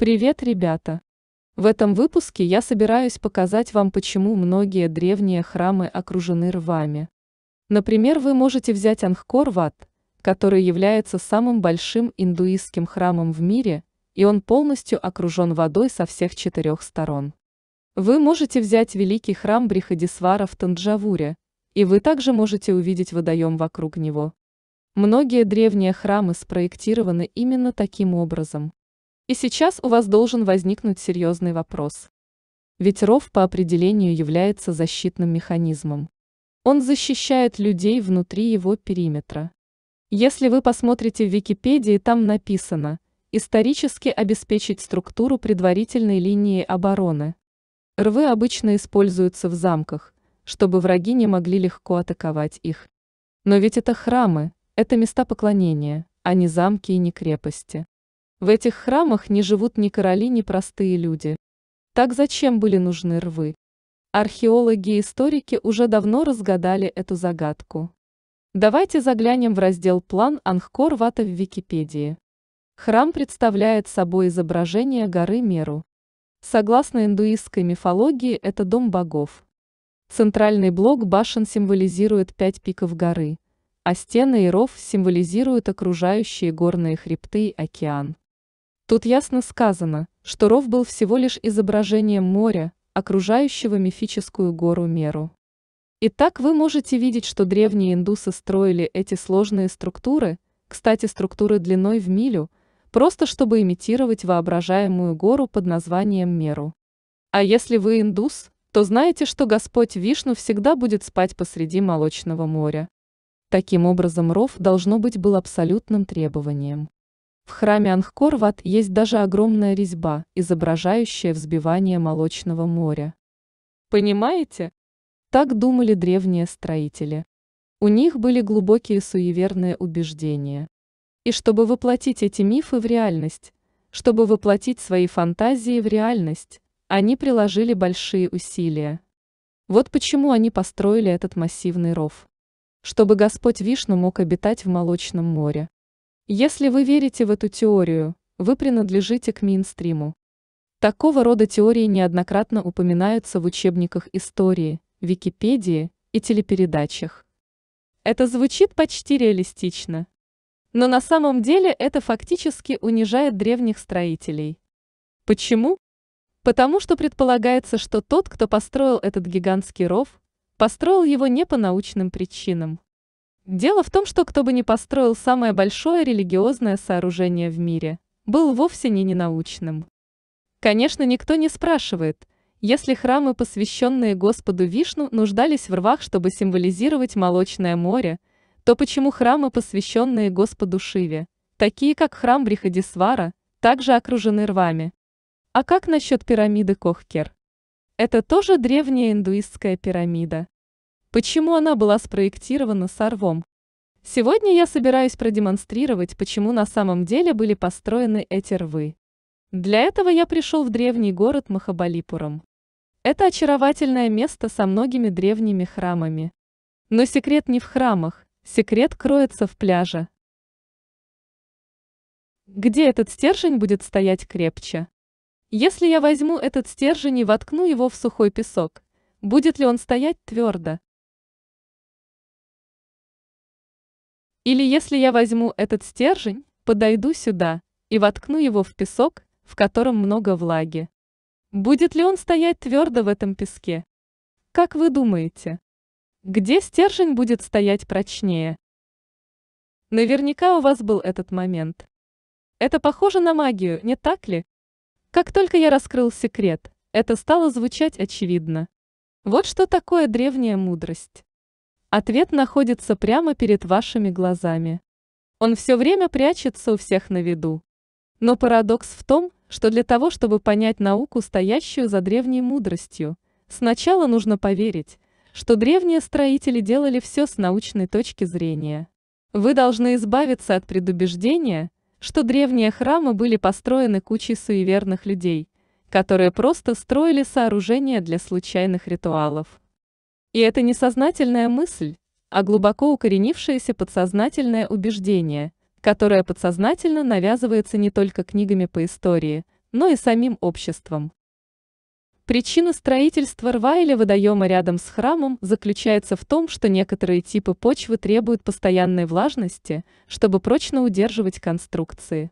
Привет, ребята! В этом выпуске я собираюсь показать вам, почему многие древние храмы окружены рвами. Например, вы можете взять Ангкор-Ват, который является самым большим индуистским храмом в мире, и он полностью окружен водой со всех четырех сторон. Вы можете взять великий храм Брихадисвара в Танджавуре, и вы также можете увидеть водоем вокруг него. Многие древние храмы спроектированы именно таким образом. И сейчас у вас должен возникнуть серьезный вопрос. Ведь ров по определению является защитным механизмом. Он защищает людей внутри его периметра. Если вы посмотрите в Википедии, там написано «Исторически обеспечить структуру предварительной линии обороны». Рвы обычно используются в замках, чтобы враги не могли легко атаковать их. Но ведь это храмы, это места поклонения, а не замки и не крепости. В этих храмах не живут ни короли, ни простые люди. Так зачем были нужны рвы? Археологи и историки уже давно разгадали эту загадку. Давайте заглянем в раздел «План Ангкор-Вата» в Википедии. Храм представляет собой изображение горы Меру. Согласно индуистской мифологии, это дом богов. Центральный блок башен символизирует пять пиков горы, а стены и ров символизируют окружающие горные хребты и океан. Тут ясно сказано, что ров был всего лишь изображением моря, окружающего мифическую гору Меру. Итак, вы можете видеть, что древние индусы строили эти сложные структуры, кстати, структуры длиной в милю, просто чтобы имитировать воображаемую гору под названием Меру. А если вы индус, то знаете, что Господь Вишну всегда будет спать посреди молочного моря. Таким образом, ров должно быть был абсолютным требованием. В храме Ангкорват есть даже огромная резьба, изображающая взбивание молочного моря. Понимаете? Так думали древние строители. У них были глубокие суеверные убеждения. И чтобы воплотить эти мифы в реальность, чтобы воплотить свои фантазии в реальность, они приложили большие усилия. Вот почему они построили этот массивный ров. Чтобы Господь Вишну мог обитать в Молочном море. Если вы верите в эту теорию, вы принадлежите к мейнстриму. Такого рода теории неоднократно упоминаются в учебниках истории, Википедии и телепередачах. Это звучит почти реалистично. Но на самом деле это фактически унижает древних строителей. Почему? Потому что предполагается, что тот, кто построил этот гигантский ров, построил его не по научным причинам. Дело в том, что кто бы ни построил самое большое религиозное сооружение в мире, был вовсе не ненаучным. Конечно, никто не спрашивает, если храмы, посвященные Господу Вишну, нуждались в рвах, чтобы символизировать молочное море, то почему храмы, посвященные Господу Шиве, такие как храм Брихадисвара, также окружены рвами? А как насчет пирамиды Кохкер? Это тоже древняя индуистская пирамида. Почему она была спроектирована с Орвом? Сегодня я собираюсь продемонстрировать, почему на самом деле были построены эти рвы. Для этого я пришел в древний город Махабалипуром. Это очаровательное место со многими древними храмами. Но секрет не в храмах, секрет кроется в пляже. Где этот стержень будет стоять крепче? Если я возьму этот стержень и воткну его в сухой песок, будет ли он стоять твердо? Или если я возьму этот стержень, подойду сюда и воткну его в песок, в котором много влаги. Будет ли он стоять твердо в этом песке? Как вы думаете? Где стержень будет стоять прочнее? Наверняка у вас был этот момент. Это похоже на магию, не так ли? Как только я раскрыл секрет, это стало звучать очевидно. Вот что такое древняя мудрость. Ответ находится прямо перед вашими глазами. Он все время прячется у всех на виду. Но парадокс в том, что для того, чтобы понять науку, стоящую за древней мудростью, сначала нужно поверить, что древние строители делали все с научной точки зрения. Вы должны избавиться от предубеждения, что древние храмы были построены кучей суеверных людей, которые просто строили сооружения для случайных ритуалов. И это не сознательная мысль, а глубоко укоренившееся подсознательное убеждение, которое подсознательно навязывается не только книгами по истории, но и самим обществом. Причина строительства рва или водоема рядом с храмом заключается в том, что некоторые типы почвы требуют постоянной влажности, чтобы прочно удерживать конструкции.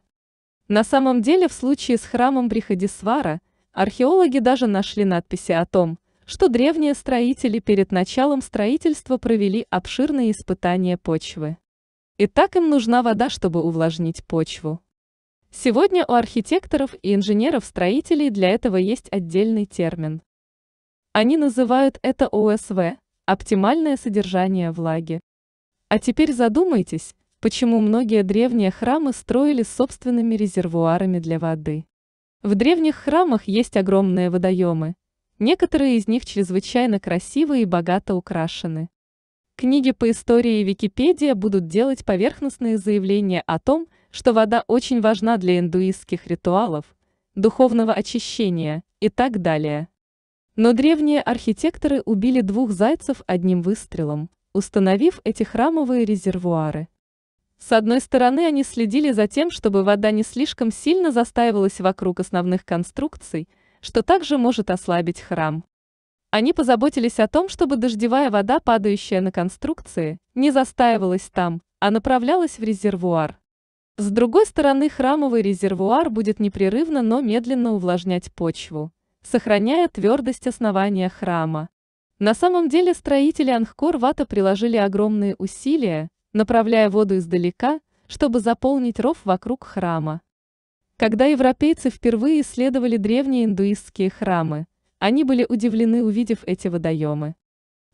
На самом деле в случае с храмом Брихадисвара археологи даже нашли надписи о том, что древние строители перед началом строительства провели обширные испытания почвы. И так им нужна вода, чтобы увлажнить почву. Сегодня у архитекторов и инженеров-строителей для этого есть отдельный термин. Они называют это ОСВ – оптимальное содержание влаги. А теперь задумайтесь, почему многие древние храмы строили собственными резервуарами для воды. В древних храмах есть огромные водоемы, Некоторые из них чрезвычайно красивы и богато украшены. Книги по истории и Википедия будут делать поверхностные заявления о том, что вода очень важна для индуистских ритуалов, духовного очищения и так далее. Но древние архитекторы убили двух зайцев одним выстрелом, установив эти храмовые резервуары. С одной стороны, они следили за тем, чтобы вода не слишком сильно застаивалась вокруг основных конструкций – что также может ослабить храм. Они позаботились о том, чтобы дождевая вода, падающая на конструкции, не застаивалась там, а направлялась в резервуар. С другой стороны, храмовый резервуар будет непрерывно, но медленно увлажнять почву, сохраняя твердость основания храма. На самом деле строители Ангкор-Вата приложили огромные усилия, направляя воду издалека, чтобы заполнить ров вокруг храма. Когда европейцы впервые исследовали древние индуистские храмы, они были удивлены, увидев эти водоемы.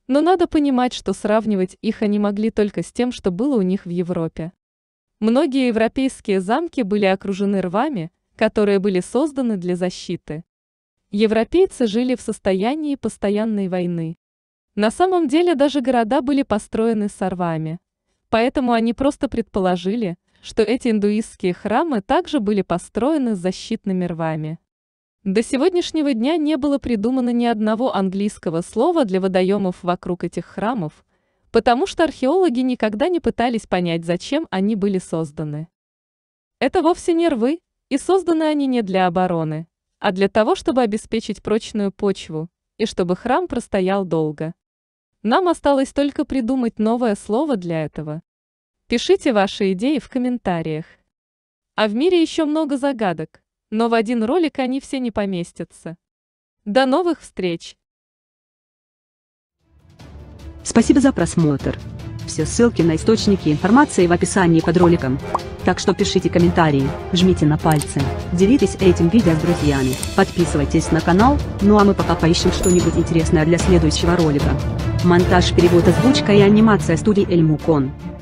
Но надо понимать, что сравнивать их они могли только с тем, что было у них в Европе. Многие европейские замки были окружены рвами, которые были созданы для защиты. Европейцы жили в состоянии постоянной войны. На самом деле даже города были построены с рвами. Поэтому они просто предположили, что эти индуистские храмы также были построены защитными рвами. До сегодняшнего дня не было придумано ни одного английского слова для водоемов вокруг этих храмов, потому что археологи никогда не пытались понять, зачем они были созданы. Это вовсе не рвы, и созданы они не для обороны, а для того, чтобы обеспечить прочную почву, и чтобы храм простоял долго. Нам осталось только придумать новое слово для этого. Пишите ваши идеи в комментариях. А в мире еще много загадок, но в один ролик они все не поместятся. До новых встреч! Спасибо за просмотр. Все ссылки на источники информации в описании под роликом. Так что пишите комментарии, жмите на пальцы, делитесь этим видео с друзьями, подписывайтесь на канал, ну а мы пока поищем что-нибудь интересное для следующего ролика. Монтаж, перевод, озвучка и анимация студии Эльмукон.